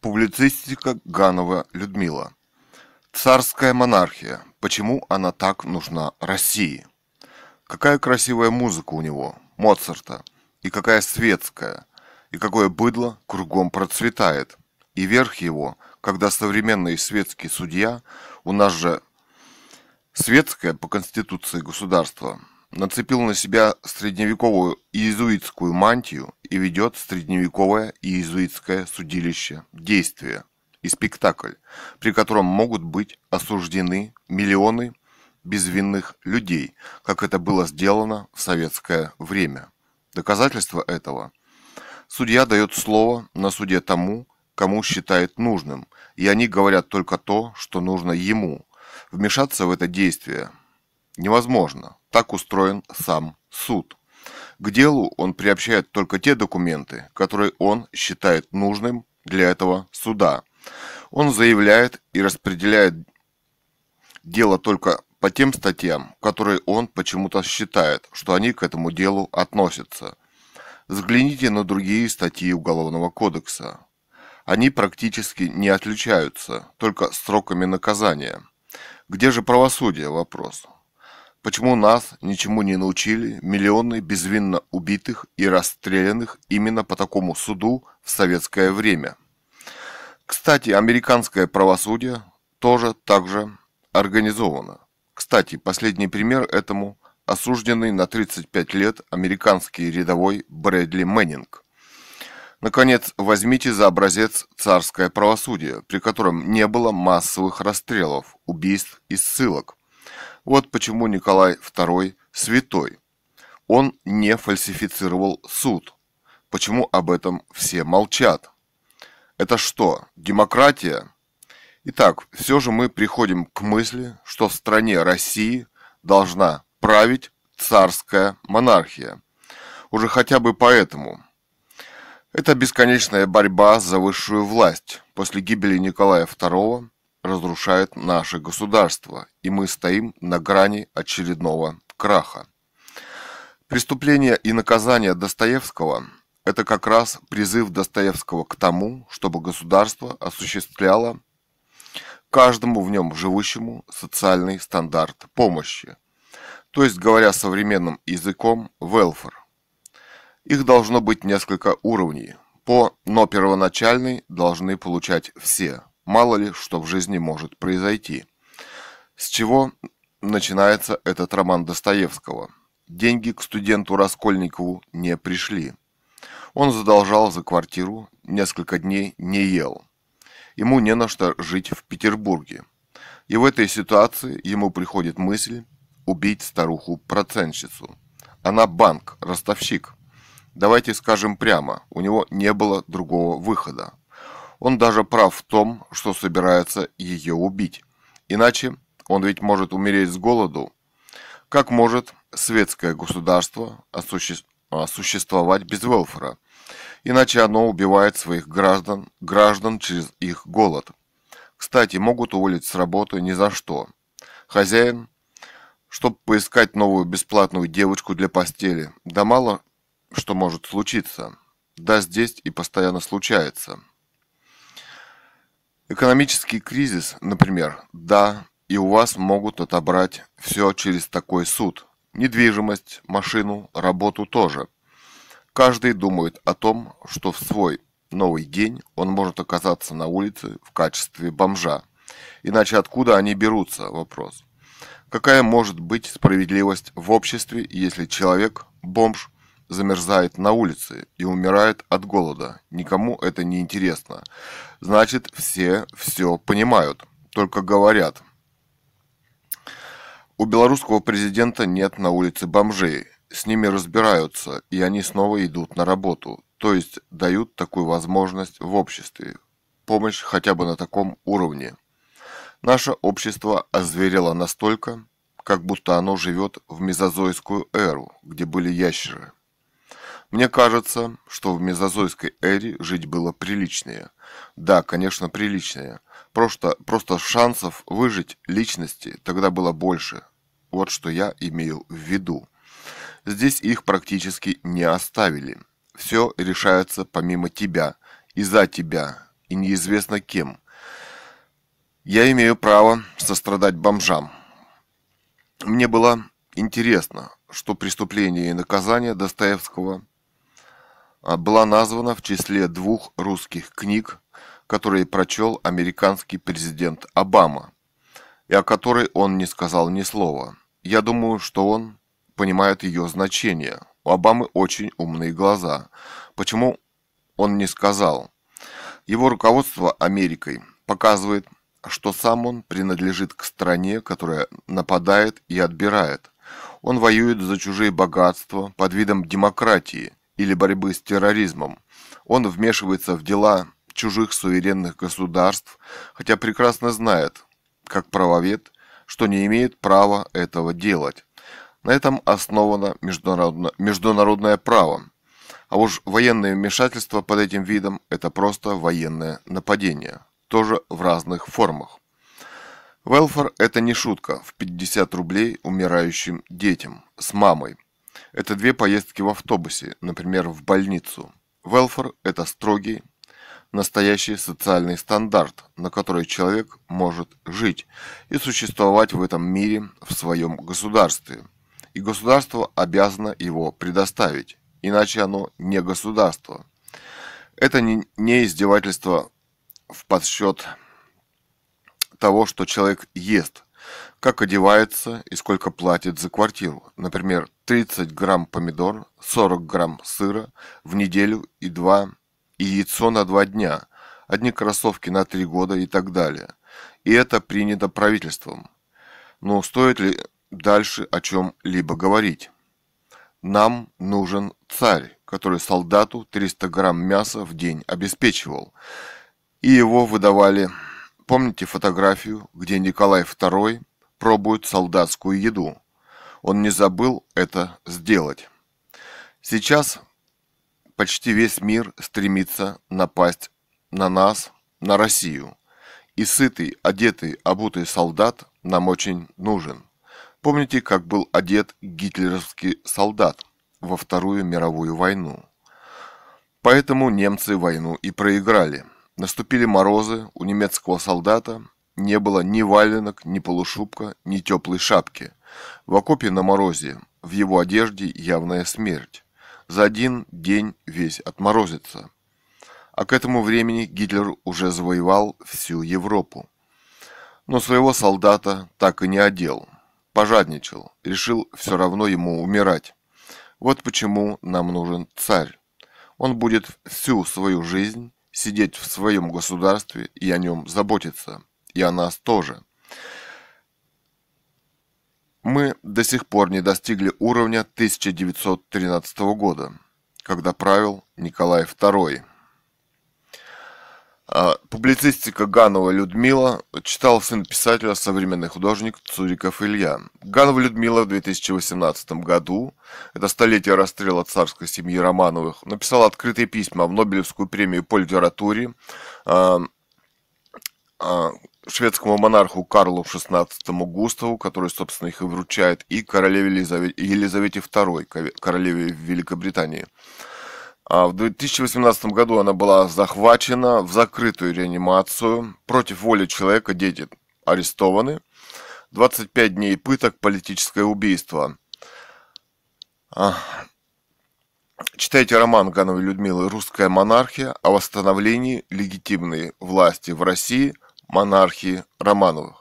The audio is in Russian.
Публицистика Ганова Людмила. Царская монархия. Почему она так нужна России? Какая красивая музыка у него, Моцарта. И какая светская. И какое быдло кругом процветает. И верх его, когда современный светский судья, у нас же светское по конституции государства нацепил на себя средневековую иезуитскую мантию и ведет средневековое иезуитское судилище действия и спектакль, при котором могут быть осуждены миллионы безвинных людей, как это было сделано в советское время. Доказательство этого судья дает слово на суде тому, кому считает нужным, и они говорят только то, что нужно ему. Вмешаться в это действие невозможно, так устроен сам суд. К делу он приобщает только те документы, которые он считает нужным для этого суда. Он заявляет и распределяет дело только по тем статьям, которые он почему-то считает, что они к этому делу относятся. Взгляните на другие статьи Уголовного кодекса. Они практически не отличаются, только сроками наказания. Где же правосудие? Вопрос. Почему нас ничему не научили миллионы безвинно убитых и расстрелянных именно по такому суду в советское время? Кстати, американское правосудие тоже так же организовано. Кстати, последний пример этому осужденный на 35 лет американский рядовой Брэдли Мэннинг. Наконец, возьмите за образец царское правосудие, при котором не было массовых расстрелов, убийств и ссылок. Вот почему Николай II святой. Он не фальсифицировал суд. Почему об этом все молчат? Это что, демократия? Итак, все же мы приходим к мысли, что в стране России должна править царская монархия. Уже хотя бы поэтому. Это бесконечная борьба за высшую власть после гибели Николая II разрушает наше государство, и мы стоим на грани очередного краха. Преступление и наказание Достоевского – это как раз призыв Достоевского к тому, чтобы государство осуществляло каждому в нем живущему социальный стандарт помощи, то есть, говоря современным языком, welfare. Их должно быть несколько уровней, по, но первоначальный должны получать все – Мало ли, что в жизни может произойти. С чего начинается этот роман Достоевского? Деньги к студенту Раскольникову не пришли. Он задолжал за квартиру, несколько дней не ел. Ему не на что жить в Петербурге. И в этой ситуации ему приходит мысль убить старуху-процентщицу. Она банк, ростовщик. Давайте скажем прямо, у него не было другого выхода. Он даже прав в том, что собирается ее убить. Иначе он ведь может умереть с голоду. Как может светское государство существовать без велфера? Иначе оно убивает своих граждан, граждан через их голод. Кстати, могут уволить с работы ни за что. Хозяин, чтобы поискать новую бесплатную девочку для постели, да мало что может случиться. Да здесь и постоянно случается. Экономический кризис, например, да, и у вас могут отобрать все через такой суд. Недвижимость, машину, работу тоже. Каждый думает о том, что в свой новый день он может оказаться на улице в качестве бомжа. Иначе откуда они берутся? Вопрос. Какая может быть справедливость в обществе, если человек, бомж, замерзает на улице и умирает от голода. Никому это не интересно. Значит, все все понимают, только говорят. У белорусского президента нет на улице бомжей. С ними разбираются, и они снова идут на работу. То есть дают такую возможность в обществе. Помощь хотя бы на таком уровне. Наше общество озверело настолько, как будто оно живет в мезозойскую эру, где были ящеры. Мне кажется, что в мезозойской эре жить было приличнее. Да, конечно, приличнее. Просто, просто шансов выжить личности тогда было больше. Вот что я имею в виду. Здесь их практически не оставили. Все решается помимо тебя и за тебя, и неизвестно кем. Я имею право сострадать бомжам. Мне было интересно, что преступление и наказание Достоевского а была названа в числе двух русских книг, которые прочел американский президент Обама, и о которой он не сказал ни слова. Я думаю, что он понимает ее значение. У Обамы очень умные глаза. Почему он не сказал? Его руководство Америкой показывает, что сам он принадлежит к стране, которая нападает и отбирает. Он воюет за чужие богатства под видом демократии – или борьбы с терроризмом. Он вмешивается в дела чужих суверенных государств, хотя прекрасно знает, как правовед, что не имеет права этого делать. На этом основано международно, международное право. А уж военное вмешательство под этим видом – это просто военное нападение, тоже в разных формах. Велфор – это не шутка в 50 рублей умирающим детям с мамой – это две поездки в автобусе, например, в больницу. Велфор – это строгий, настоящий социальный стандарт, на который человек может жить и существовать в этом мире в своем государстве. И государство обязано его предоставить, иначе оно не государство. Это не, издевательство в подсчет того, что человек ест, как одевается и сколько платит за квартиру. Например, 30 грамм помидор, 40 грамм сыра в неделю и 2 и яйцо на 2 дня, одни кроссовки на 3 года и так далее. И это принято правительством. Но стоит ли дальше о чем-либо говорить? Нам нужен царь, который солдату 300 грамм мяса в день обеспечивал. И его выдавали Помните фотографию, где Николай II пробует солдатскую еду? Он не забыл это сделать. Сейчас почти весь мир стремится напасть на нас, на Россию. И сытый, одетый, обутый солдат нам очень нужен. Помните, как был одет гитлеровский солдат во Вторую мировую войну? Поэтому немцы войну и проиграли – Наступили морозы, у немецкого солдата не было ни валенок, ни полушубка, ни теплой шапки. В окопе на морозе, в его одежде явная смерть. За один день весь отморозится. А к этому времени Гитлер уже завоевал всю Европу. Но своего солдата так и не одел. Пожадничал, решил все равно ему умирать. Вот почему нам нужен царь. Он будет всю свою жизнь сидеть в своем государстве и о нем заботиться, и о нас тоже. Мы до сих пор не достигли уровня 1913 года, когда правил Николай II. А, публицистика Ганова Людмила читал сын писателя, современный художник Цуриков Илья. Ганова Людмила в 2018 году, это столетие расстрела царской семьи Романовых, написала открытые письма в Нобелевскую премию по литературе а, а, шведскому монарху Карлу XVI Густаву, который, собственно, их и вручает, и королеве Елизавете II, королеве Великобритании. А в 2018 году она была захвачена в закрытую реанимацию. Против воли человека дети арестованы. 25 дней пыток, политическое убийство. А, читайте роман Гановой Людмилы «Русская монархия» о восстановлении легитимной власти в России монархии Романовых.